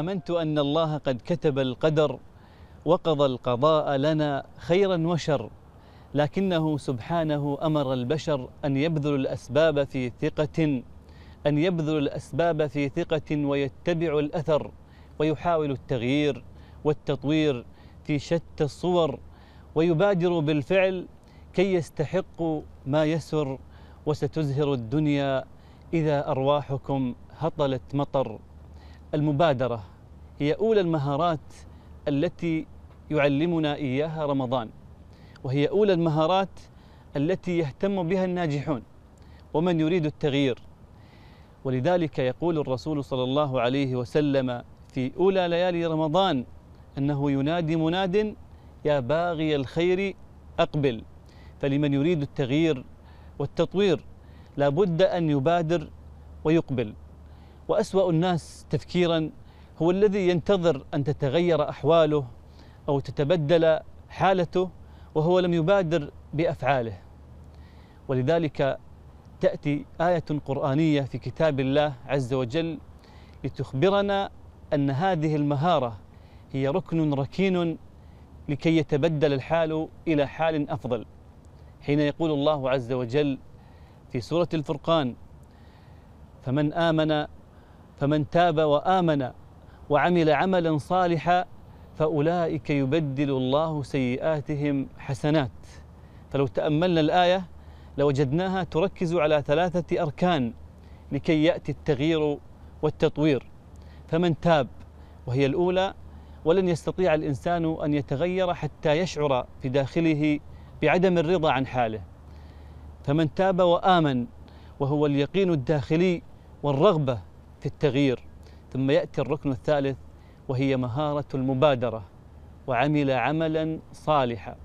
آمنت أن الله قد كتب القدر وقضى القضاء لنا خيرا وشر لكنه سبحانه أمر البشر أن يبذلوا الأسباب في ثقة أن يبذلوا الأسباب في ثقة ويتبعوا الأثر ويحاولوا التغيير والتطوير في شتى الصور ويبادروا بالفعل كي يستحقوا ما يسر وستزهر الدنيا إذا أرواحكم هطلت مطر المبادرة هي أولى المهارات التي يعلمنا إياها رمضان وهي أولى المهارات التي يهتم بها الناجحون ومن يريد التغيير ولذلك يقول الرسول صلى الله عليه وسلم في أولى ليالي رمضان أنه ينادي مناد يا باغي الخير أقبل فلمن يريد التغيير والتطوير لابد أن يبادر ويقبل وأسوأ الناس تفكيرا هو الذي ينتظر أن تتغير أحواله أو تتبدل حالته وهو لم يبادر بأفعاله ولذلك تأتي آية قرآنية في كتاب الله عز وجل لتخبرنا أن هذه المهارة هي ركن ركين لكي يتبدل الحال إلى حال أفضل حين يقول الله عز وجل في سورة الفرقان فمن آمن فمن تاب وآمن وعمل عملا صالحا فأولئك يبدل الله سيئاتهم حسنات فلو تأملنا الآية لوجدناها تركز على ثلاثة أركان لكي يأتي التغيير والتطوير فمن تاب وهي الأولى ولن يستطيع الإنسان أن يتغير حتى يشعر في داخله بعدم الرضا عن حاله فمن تاب وآمن وهو اليقين الداخلي والرغبة في التغيير ثم يأتي الركن الثالث وهي مهارة المبادرة وعمل عملا صالحا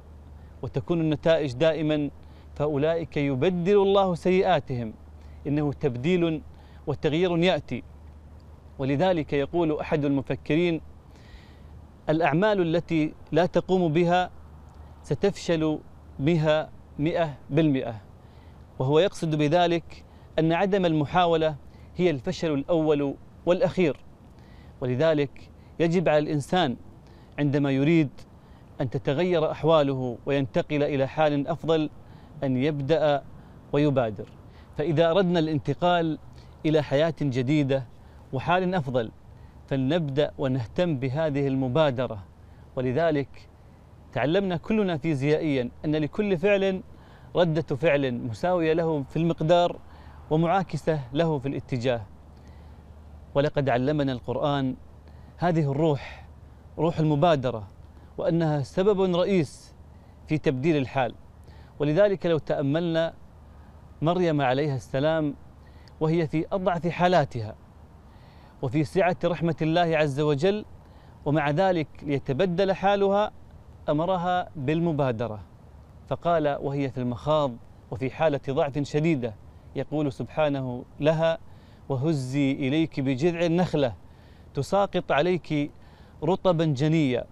وتكون النتائج دائما فأولئك يبدل الله سيئاتهم إنه تبديل وتغيير يأتي ولذلك يقول أحد المفكرين الأعمال التي لا تقوم بها ستفشل بها مئة بالمئة وهو يقصد بذلك أن عدم المحاولة هي الفشل الأول والأخير ولذلك يجب على الإنسان عندما يريد أن تتغير أحواله وينتقل إلى حال أفضل أن يبدأ ويبادر فإذا أردنا الانتقال إلى حياة جديدة وحال أفضل فلنبدأ ونهتم بهذه المبادرة ولذلك تعلمنا كلنا فيزيائيا أن لكل فعل ردة فعل مساوية له في المقدار ومعاكسة له في الاتجاه ولقد علمنا القرآن هذه الروح روح المبادرة وأنها سبب رئيس في تبديل الحال ولذلك لو تأملنا مريم عليها السلام وهي في أضعف حالاتها وفي سعة رحمة الله عز وجل ومع ذلك ليتبدل حالها أمرها بالمبادرة فقال وهي في المخاض وفي حالة ضعف شديدة يقول سبحانه لها وهزي إليك بجذع النخلة تساقط عليك رطبا جنيا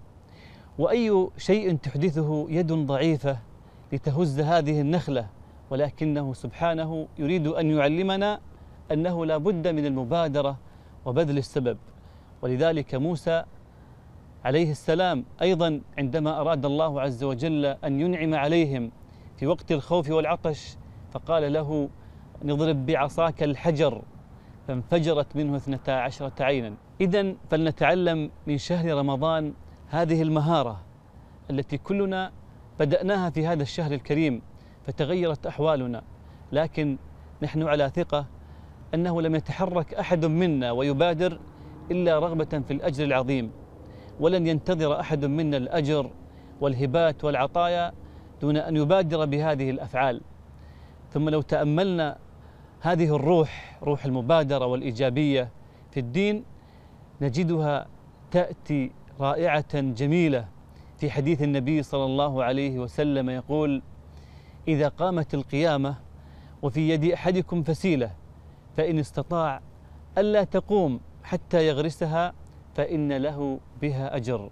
وأي شيء تحدثه يد ضعيفة لتهز هذه النخلة ولكنه سبحانه يريد أن يعلمنا أنه لا بد من المبادرة وبذل السبب ولذلك موسى عليه السلام أيضا عندما أراد الله عز وجل أن ينعم عليهم في وقت الخوف والعطش فقال له أن يضرب بعصاك الحجر فانفجرت منه اثنتا عشرة عينا إذا فلنتعلم من شهر رمضان هذه المهارة التي كلنا بدأناها في هذا الشهر الكريم فتغيرت أحوالنا لكن نحن على ثقة أنه لم يتحرك أحد منا ويبادر إلا رغبة في الأجر العظيم ولن ينتظر أحد منا الأجر والهبات والعطايا دون أن يبادر بهذه الأفعال ثم لو تأملنا هذه الروح روح المبادرة والإيجابية في الدين نجدها تأتي رائعة جميلة في حديث النبي صلى الله عليه وسلم يقول إذا قامت القيامة وفي يد أحدكم فسيلة فإن استطاع ألا تقوم حتى يغرسها فإن له بها أجر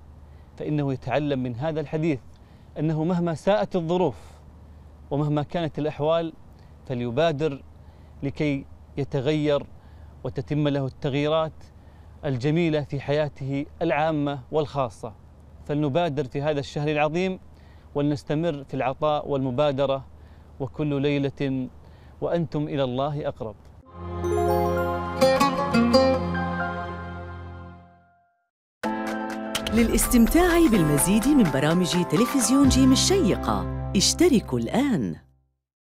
فإنه يتعلم من هذا الحديث أنه مهما ساءت الظروف ومهما كانت الأحوال فليبادر لكي يتغير وتتم له التغييرات الجميلة في حياته العامة والخاصة فلنبادر في هذا الشهر العظيم ولنستمر في العطاء والمبادرة وكل ليلة وأنتم إلى الله أقرب للاستمتاع بالمزيد من برامج تلفزيون جيم الشيقة اشتركوا الآن